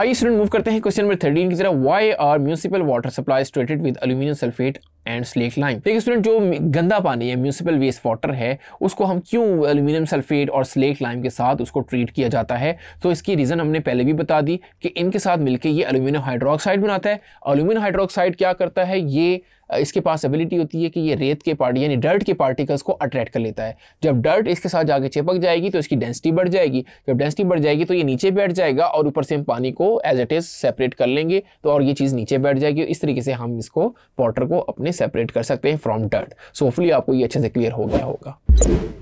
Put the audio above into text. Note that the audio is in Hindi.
आइए स्टूडेंट मूव करते हैं क्वेश्चन नंबर थर्टीन की तरह why are municipal water supply treated with aluminium sulphate and slaked lime देखिए स्टूडेंट जो गंदा पानी है म्यूनसिपल वेस्ट वाटर है उसको हम क्यों एल्यूमिनियम सल्फेट और स्लेट लाइम के साथ उसको ट्रीट किया जाता है तो इसकी रीज़न हमने पहले भी बता दी कि इनके साथ मिलकर ये एल्यूमिनियम हाइड्रोक्साइड बनाता है एल्यूमिनियम हाइड्रोक्साइड क्या करता है ये इसके पास एबिलिटी होती है कि ये रेत के पार्टी यानी डर्ट के पार्टिकल्स को अट्रैक्ट कर लेता है जब डर्ट इसके साथ जाके चिपक जाएगी तो इसकी डेंसिटी बढ़ जाएगी जब डेंसिटी बढ़ जाएगी तो ये नीचे बैठ जाएगा और ऊपर से हम पानी को एज इट इज़ सेपरेट कर लेंगे तो और ये चीज़ नीचे बैठ जाएगी इस तरीके से हम इसको वाटर को अपने सेपरेट कर सकते हैं फ्रॉम डर्ट सो होपफुली आपको ये अच्छे से क्लियर हो गया होगा